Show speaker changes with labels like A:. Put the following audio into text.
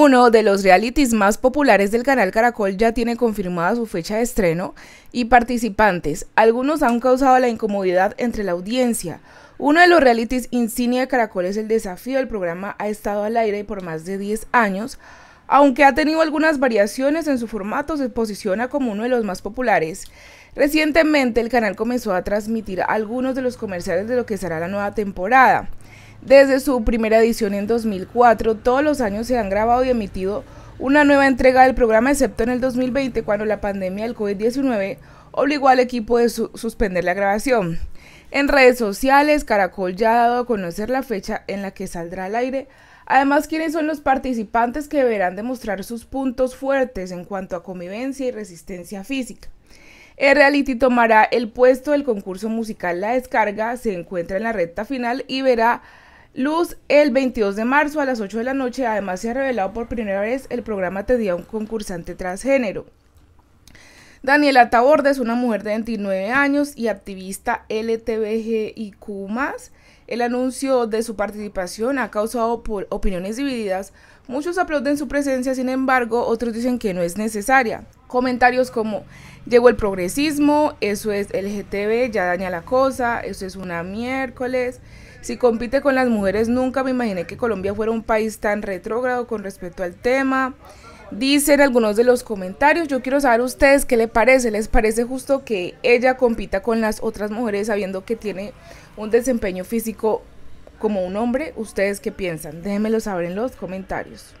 A: Uno de los realities más populares del canal Caracol ya tiene confirmada su fecha de estreno y participantes. Algunos han causado la incomodidad entre la audiencia. Uno de los realities insignia de Caracol es el desafío. El programa ha estado al aire por más de 10 años. Aunque ha tenido algunas variaciones en su formato, se posiciona como uno de los más populares. Recientemente el canal comenzó a transmitir algunos de los comerciales de lo que será la nueva temporada. Desde su primera edición en 2004, todos los años se han grabado y emitido una nueva entrega del programa, excepto en el 2020, cuando la pandemia del COVID-19 obligó al equipo de suspender la grabación. En redes sociales, Caracol ya ha dado a conocer la fecha en la que saldrá al aire, además quiénes son los participantes que deberán demostrar sus puntos fuertes en cuanto a convivencia y resistencia física. El reality tomará el puesto del concurso musical La Descarga, se encuentra en la recta final y verá luz el 22 de marzo a las 8 de la noche. Además, se ha revelado por primera vez el programa Te a un concursante transgénero. Daniela Taborda es una mujer de 29 años y activista LTBGIQ+. El anuncio de su participación ha causado opiniones divididas. Muchos aplauden su presencia, sin embargo, otros dicen que no es necesaria. Comentarios como, llegó el progresismo, eso es LGTB, ya daña la cosa, eso es una miércoles. Si compite con las mujeres, nunca me imaginé que Colombia fuera un país tan retrógrado con respecto al tema. Dicen algunos de los comentarios, yo quiero saber a ustedes qué les parece, les parece justo que ella compita con las otras mujeres sabiendo que tiene un desempeño físico como un hombre, ¿ustedes qué piensan? Déjenmelo saber en los comentarios.